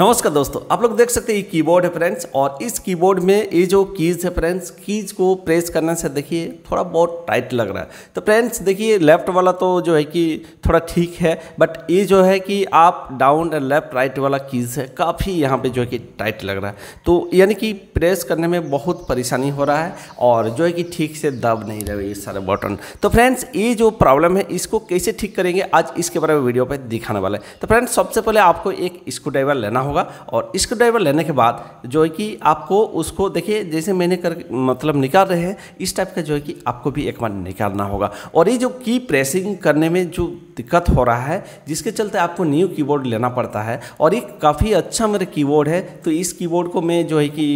नमस्कार दोस्तों आप लोग देख सकते हैं ये कीबोर्ड है फ्रेंड्स और इस कीबोर्ड में ये जो कीज़ है फ्रेंड्स कीज़ को प्रेस करने से देखिए थोड़ा बहुत टाइट लग रहा है तो फ्रेंड्स देखिए लेफ्ट वाला तो जो है कि थोड़ा ठीक है बट ये जो है कि आप डाउन एंड लेफ्ट राइट वाला कीज़ है काफ़ी यहाँ पर जो है कि टाइट लग रहा है तो यानी कि प्रेस करने में बहुत परेशानी हो रहा है और जो है कि ठीक से दब नहीं रहे ये सारे बटन तो फ्रेंड्स ये जो प्रॉब्लम है इसको कैसे ठीक करेंगे आज इसके बारे में वीडियो पर दिखाने वाला है तो फ्रेंड्स सबसे पहले आपको एक स्क्रू ड्राइवर लेना होगा और ड्राइवर लेने के बाद जो है कि आपको उसको देखिए जैसे मैंने कर मतलब निकाल रहे हैं इस टाइप का जो है कि आपको भी एक बार निकालना होगा और ये जो की प्रेसिंग करने में जो दिक्कत हो रहा है जिसके चलते आपको न्यू कीबोर्ड लेना पड़ता है और ये काफ़ी अच्छा मेरा कीबोर्ड है तो इस कीबोर्ड को मैं जो है कि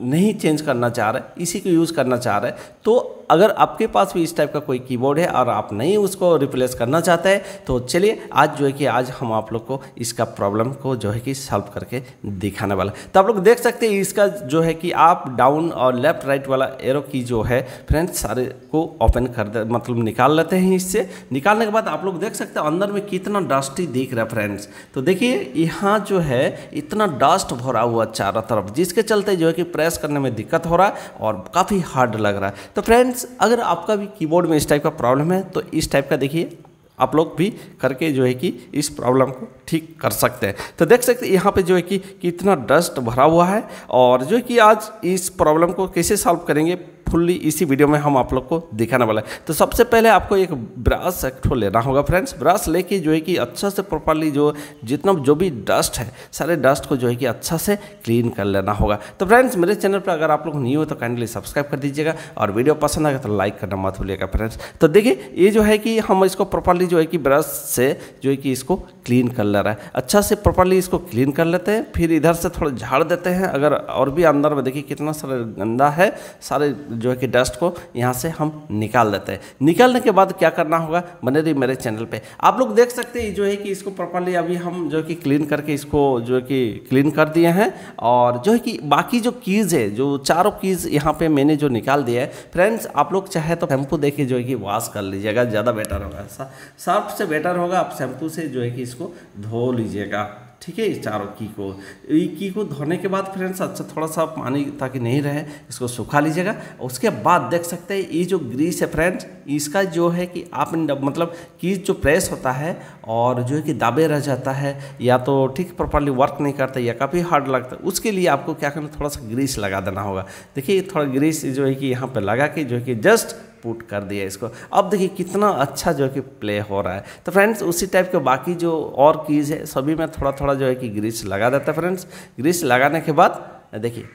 नहीं चेंज करना चाह रहे इसी को यूज़ करना चाह रहे तो अगर आपके पास भी इस टाइप का कोई कीबोर्ड है और आप नहीं उसको रिप्लेस करना चाहते हैं तो चलिए आज जो है कि आज हम आप लोग को इसका प्रॉब्लम को जो है कि सॉल्व करके दिखाने वाला तो आप लोग देख सकते हैं इसका जो है कि आप डाउन और लेफ्ट राइट वाला एरो की जो है फ्रेंड्स सारे को ओपन कर दे मतलब निकाल लेते हैं इससे निकालने के बाद आप लोग देख सकते हैं अंदर में कितना ही दिख रहा है फ्रेंड्स तो देखिए यहाँ जो है इतना डस्ट भरा हुआ चारों तरफ जिसके चलते जो है कि प्रेस प्रेस करने में दिक्कत हो रहा है और काफ़ी हार्ड लग रहा है तो फ्रेंड्स अगर आपका भी कीबोर्ड में इस टाइप का प्रॉब्लम है तो इस टाइप का देखिए आप लोग भी करके जो है कि इस प्रॉब्लम को ठीक कर सकते हैं तो देख सकते हैं यहाँ पे जो है कि कितना डस्ट भरा हुआ है और जो है कि आज इस प्रॉब्लम को कैसे सॉल्व करेंगे फुल्ली इसी वीडियो में हम आप लोग को दिखाने वाला है तो सबसे पहले आपको एक ब्रश एक्टो लेना होगा फ्रेंड्स ब्रश लेके जो है कि अच्छा से प्रॉपरली जो जितना जो भी डस्ट है सारे डस्ट को जो है कि अच्छा से क्लीन कर लेना होगा तो फ्रेंड्स मेरे चैनल पर अगर आप लोग न्यू हो तो काइंडली सब्सक्राइब कर दीजिएगा और वीडियो पसंद आएगा तो लाइक करना मत भूलिएगा फ्रेंड्स तो देखिए ये जो है कि हम इसको प्रॉपरली जो है कि ब्रश से जो है कि इसको क्लीन कर ले रहा है अच्छा से प्रॉपरली इसको क्लीन कर लेते हैं फिर इधर से थोड़ा झाड़ देते हैं अगर और भी अंदर में देखिए कितना सारा गंदा है सारे जो है कि डस्ट को यहाँ से हम निकाल देते हैं निकालने के बाद क्या करना होगा बने रही मेरे चैनल पे आप लोग देख सकते हैं जो है कि इसको प्रॉपरली अभी हम जो है कि क्लीन करके इसको जो है कि क्लीन कर दिए हैं और जो है कि बाकी जो कीज़ है जो चारों कीज़ यहाँ पर मैंने जो निकाल दिया है फ्रेंड्स आप लोग चाहे तो शैम्पू देके जो है कि वॉश कर लीजिएगा ज़्यादा बेटर होगा सर्फ से बेटर होगा आप शैम्पू से जो है कि इसको धो लीजिएगा ठीक है इस चारों की को ये की को धोने के बाद फ्रेंड्स अच्छा थोड़ा सा पानी ताकि नहीं रहे इसको सुखा लीजिएगा उसके बाद देख सकते हैं ये जो ग्रीस है फ्रेंड्स इसका जो है कि आप मतलब की जो प्रेस होता है और जो है कि दाबे रह जाता है या तो ठीक प्रॉपरली वर्क नहीं करता या काफ़ी हार्ड लगता है उसके लिए आपको क्या करना थोड़ा सा ग्रीस लगा देना होगा देखिए थोड़ा ग्रीस जो है कि यहाँ पर लगा के जो है कि जस्ट पुट कर दिया इसको अब देखिए कितना अच्छा जो है कि प्ले हो रहा है तो फ्रेंड्स उसी टाइप के बाकी जो और कीज़ है सभी में थोड़ा थोड़ा जो है कि ग्रीस लगा देता है फ्रेंड्स ग्रीस लगाने के बाद देखिए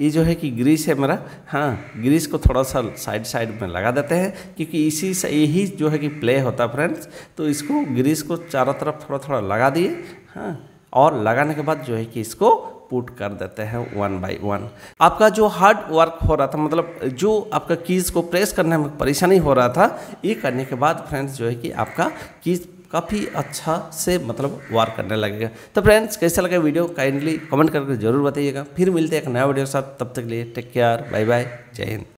ये जो है कि ग्रीस है मेरा हाँ ग्रीस को थोड़ा सा साइड साइड में लगा देते हैं क्योंकि इसी से यही जो है कि प्ले होता है फ्रेंड्स तो इसको ग्रीस को चारों तरफ थोड़ा थोड़ा लगा दिए हाँ और लगाने के बाद जो है कि इसको पुट कर देते हैं वन बाय वन आपका जो हार्ड वर्क हो रहा था मतलब जो आपका कीज़ को प्रेस करने में परेशानी हो रहा था ये करने के बाद फ्रेंड्स जो है कि आपका कीज़ काफ़ी अच्छा से मतलब वार करने लगेगा तो फ्रेंड्स कैसा लगा वीडियो काइंडली कमेंट करके जरूर बताइएगा फिर मिलते हैं एक नया वीडियो के साथ तब तक के लिए टेक केयर बाय बाय जय हिंद